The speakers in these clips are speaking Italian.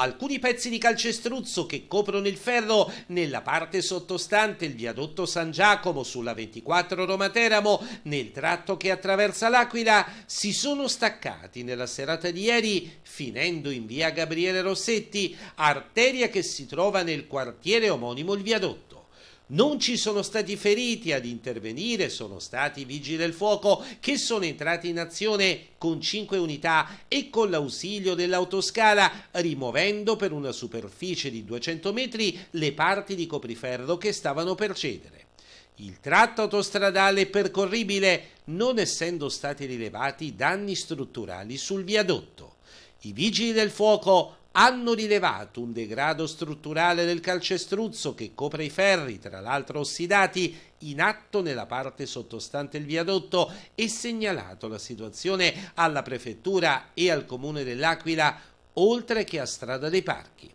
alcuni pezzi di calcestruzzo che coprono il ferro nella parte sottostante il viadotto San Giacomo sulla 24 Roma Teramo nel tratto che attraversa l'Aquila si sono staccati nella serata di ieri finendo in via Gabriele Rossetti, arteria che si trova nel quartiere omonimo il viadotto. Non ci sono stati feriti ad intervenire, sono stati i vigili del fuoco che sono entrati in azione con 5 unità e con l'ausilio dell'autoscala, rimuovendo per una superficie di 200 metri le parti di copriferro che stavano per cedere. Il tratto autostradale è percorribile, non essendo stati rilevati danni strutturali sul viadotto. I vigili del fuoco hanno rilevato un degrado strutturale del calcestruzzo che copre i ferri, tra l'altro ossidati, in atto nella parte sottostante il viadotto e segnalato la situazione alla prefettura e al comune dell'Aquila, oltre che a Strada dei Parchi.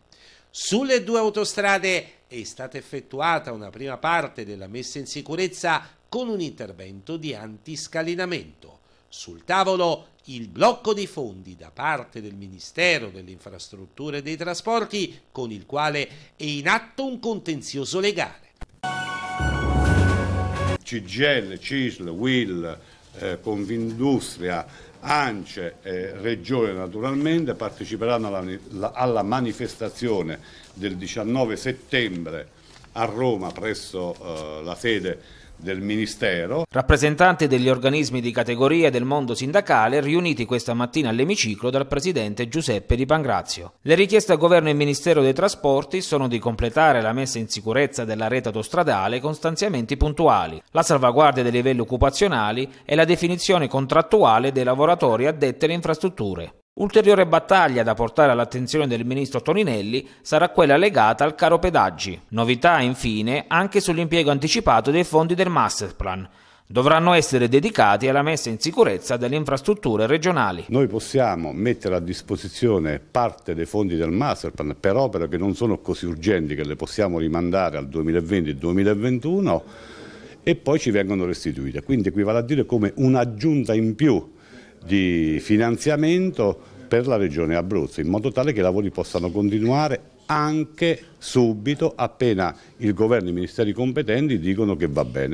Sulle due autostrade è stata effettuata una prima parte della messa in sicurezza con un intervento di antiscalinamento. Sul tavolo il blocco dei fondi da parte del Ministero delle Infrastrutture e dei Trasporti con il quale è in atto un contenzioso legale. CGL, CISL, WIL, eh, Confindustria, ANCE e eh, Regione naturalmente parteciperanno alla, alla, manifestazione del 19 settembre a Roma presso eh, la sede del Ministero. Rappresentanti degli organismi di categoria del mondo sindacale riuniti questa mattina all'emiciclo dal presidente Giuseppe Di Pangrazio. Le richieste a governo e Ministero dei Trasporti sono di completare la messa in sicurezza della rete autostradale con stanziamenti puntuali, la salvaguardia dei livelli occupazionali e la definizione contrattuale dei lavoratori addetti alle infrastrutture. Ulteriore battaglia da portare all'attenzione del ministro Toninelli sarà quella legata al caro pedaggi. Novità infine anche sull'impiego anticipato dei fondi del Masterplan. Dovranno essere dedicati alla messa in sicurezza delle infrastrutture regionali. Noi possiamo mettere a disposizione parte dei fondi del Masterplan per opere che non sono così urgenti che le possiamo rimandare al 2020-2021 e poi ci vengono restituite. Quindi qui vale a dire come un'aggiunta in più di finanziamento per la regione Abruzzo, in modo tale che i lavori possano continuare anche subito appena il governo e i ministeri competenti dicono che va bene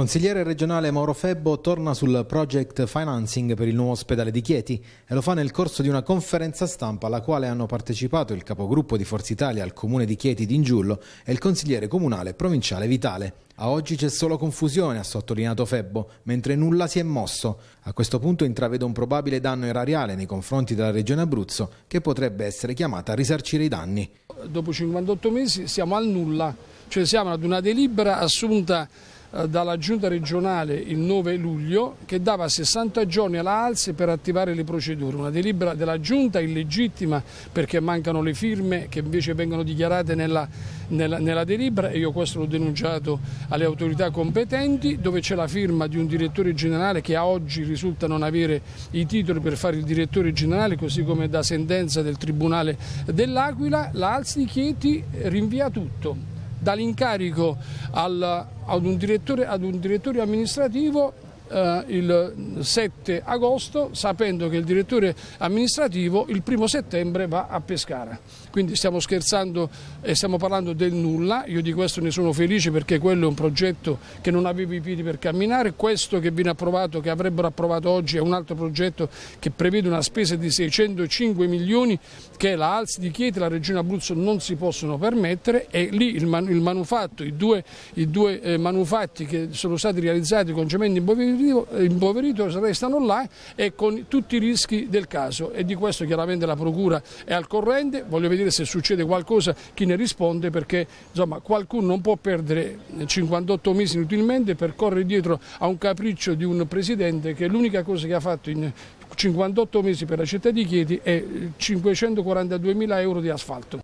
consigliere regionale Mauro Febbo torna sul project financing per il nuovo ospedale di Chieti e lo fa nel corso di una conferenza stampa alla quale hanno partecipato il capogruppo di Forza Italia al comune di Chieti di d'Ingiullo e il consigliere comunale provinciale Vitale. A oggi c'è solo confusione, ha sottolineato Febbo, mentre nulla si è mosso. A questo punto intravedo un probabile danno erariale nei confronti della regione Abruzzo che potrebbe essere chiamata a risarcire i danni. Dopo 58 mesi siamo al nulla, cioè siamo ad una delibera assunta eh, dalla giunta regionale il 9 luglio che dava 60 giorni alla Alsi per attivare le procedure, una delibera della giunta illegittima perché mancano le firme che invece vengono dichiarate nella, nella, nella delibera e io questo l'ho denunciato alle autorità competenti dove c'è la firma di un direttore generale che a oggi risulta non avere i titoli per fare il direttore generale così come da sentenza del Tribunale dell'Aquila, la Alsi chiede eh, rinvia tutto dall'incarico ad un direttore, ad un direttore amministrativo eh, il 7 agosto sapendo che il direttore amministrativo il primo settembre va a Pescara. Quindi stiamo scherzando e stiamo parlando del nulla, io di questo ne sono felice perché quello è un progetto che non aveva i piedi per camminare, questo che viene approvato, che avrebbero approvato oggi è un altro progetto che prevede una spesa di 605 milioni che la Alzi di Chieti e la Regione Abruzzo non si possono permettere e lì il, man il manufatto, i due, i due eh, manufatti che sono stati realizzati con in Bovini impoverito restano là e con tutti i rischi del caso e di questo chiaramente la Procura è al corrente, voglio vedere se succede qualcosa chi ne risponde perché insomma, qualcuno non può perdere 58 mesi inutilmente per correre dietro a un capriccio di un Presidente che l'unica cosa che ha fatto in 58 mesi per la città di Chieti è 542 mila euro di asfalto.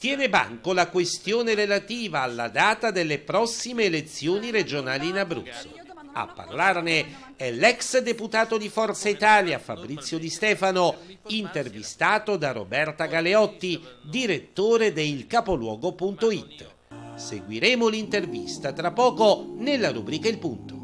Tiene banco la questione relativa alla data delle prossime elezioni regionali in Abruzzo. A parlarne è l'ex deputato di Forza Italia Fabrizio Di Stefano, intervistato da Roberta Galeotti, direttore del capoluogo.it. Seguiremo l'intervista tra poco nella rubrica Il Punto.